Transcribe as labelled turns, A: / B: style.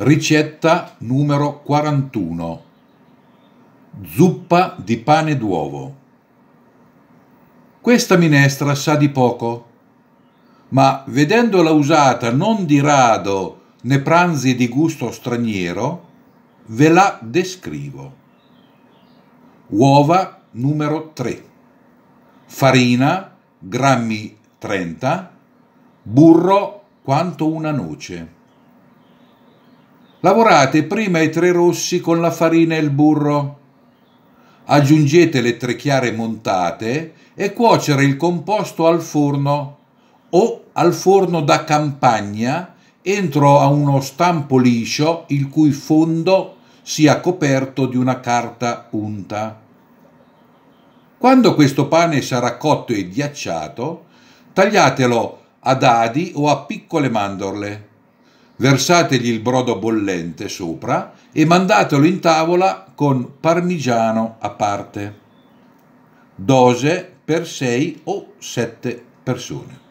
A: Ricetta numero 41. Zuppa di pane d'uovo. Questa minestra sa di poco, ma vedendola usata non di rado ne pranzi di gusto straniero, ve la descrivo. Uova numero 3. Farina grammi 30, burro quanto una noce Lavorate prima i tre rossi con la farina e il burro. Aggiungete le tre chiare montate e cuocere il composto al forno o al forno da campagna entro a uno stampo liscio il cui fondo sia coperto di una carta unta. Quando questo pane sarà cotto e ghiacciato, tagliatelo a dadi o a piccole mandorle versategli il brodo bollente sopra e mandatelo in tavola con parmigiano a parte. Dose per 6 o 7 persone.